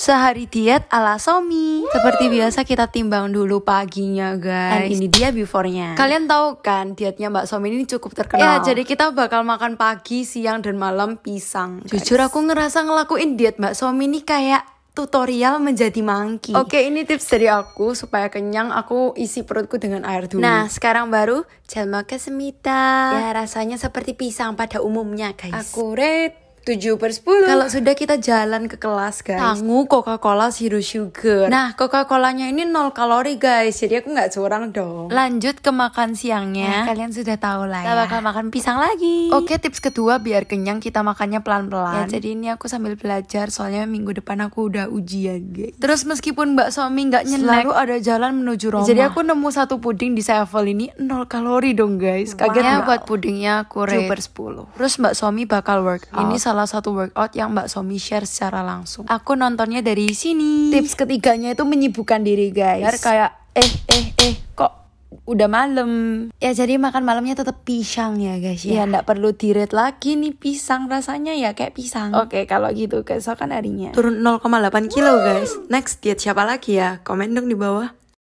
sehari diet ala Somi. Seperti biasa kita timbang dulu paginya guys. Dan ini dia beforenya. Kalian tahu kan dietnya Mbak Somi ini cukup terkenal. Ya jadi kita bakal makan pagi, siang, dan malam pisang. Guys. Jujur aku ngerasa ngelakuin diet Mbak Somi ini kayak tutorial menjadi monkey. Oke, ini tips dari aku supaya kenyang. Aku isi perutku dengan air dulu. Nah, sekarang baru jelma semita. Ya, rasanya seperti pisang pada umumnya, guys. Aku ready. 7 per 10 Kalau sudah kita jalan ke kelas guys Tangguh Coca-Cola Zero Sugar Nah Coca-Colanya ini nol kalori guys Jadi aku nggak curang dong Lanjut ke makan siangnya nah, Kalian sudah tahu lah ya bakal makan pisang lagi Oke tips kedua biar kenyang kita makannya pelan-pelan ya, Jadi ini aku sambil belajar Soalnya minggu depan aku udah ujian guys Terus meskipun Mbak Suami nggak nyenek Selalu ada jalan menuju Roma Jadi aku nemu satu puding di Sevel ini nol kalori dong guys Kagetnya buat pudingnya aku per 10 Terus Mbak Suami bakal work Ini salah salah satu workout yang Mbak Somi share secara langsung. Aku nontonnya dari sini. Tips ketiganya itu menyibukkan diri guys. Biar kayak eh eh eh kok udah malam ya jadi makan malamnya tetap pisang ya guys ya iya, nggak ya, perlu diet lagi nih pisang rasanya ya kayak pisang oke kalau gitu keesokan harinya turun 0,8 kilo guys next diet siapa lagi ya komen dong di bawah